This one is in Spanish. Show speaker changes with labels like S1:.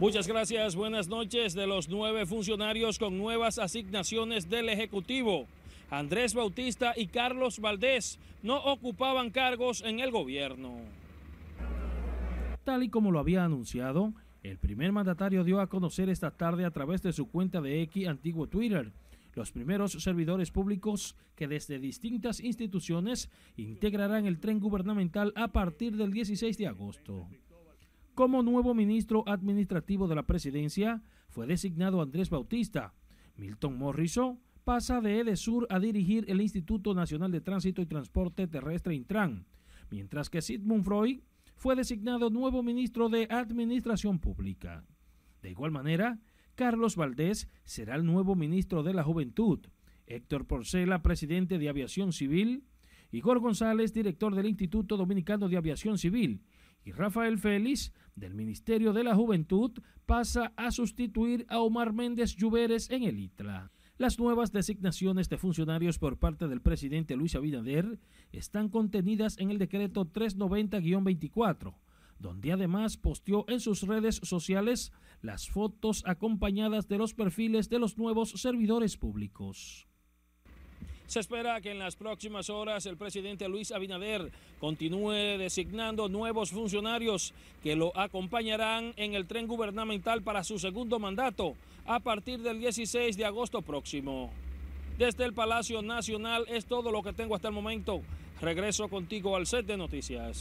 S1: Muchas gracias, buenas noches de los nueve funcionarios con nuevas asignaciones del Ejecutivo. Andrés Bautista y Carlos Valdés no ocupaban cargos en el gobierno. Tal y como lo había anunciado, el primer mandatario dio a conocer esta tarde a través de su cuenta de X antiguo Twitter los primeros servidores públicos que desde distintas instituciones integrarán el tren gubernamental a partir del 16 de agosto. Como nuevo ministro administrativo de la presidencia fue designado Andrés Bautista. Milton Morrison pasa de EDESUR a dirigir el Instituto Nacional de Tránsito y Transporte Terrestre Intran, mientras que Sigmund Freud fue designado nuevo ministro de Administración Pública. De igual manera, Carlos Valdés será el nuevo ministro de la Juventud, Héctor Porcela, presidente de Aviación Civil, Igor González, director del Instituto Dominicano de Aviación Civil, y Rafael Félix del Ministerio de la Juventud pasa a sustituir a Omar Méndez Lluveres en el ITLA. Las nuevas designaciones de funcionarios por parte del presidente Luis Abinader están contenidas en el decreto 390-24, donde además posteó en sus redes sociales las fotos acompañadas de los perfiles de los nuevos servidores públicos. Se espera que en las próximas horas el presidente Luis Abinader continúe designando nuevos funcionarios que lo acompañarán en el tren gubernamental para su segundo mandato a partir del 16 de agosto próximo. Desde el Palacio Nacional es todo lo que tengo hasta el momento. Regreso contigo al set de noticias.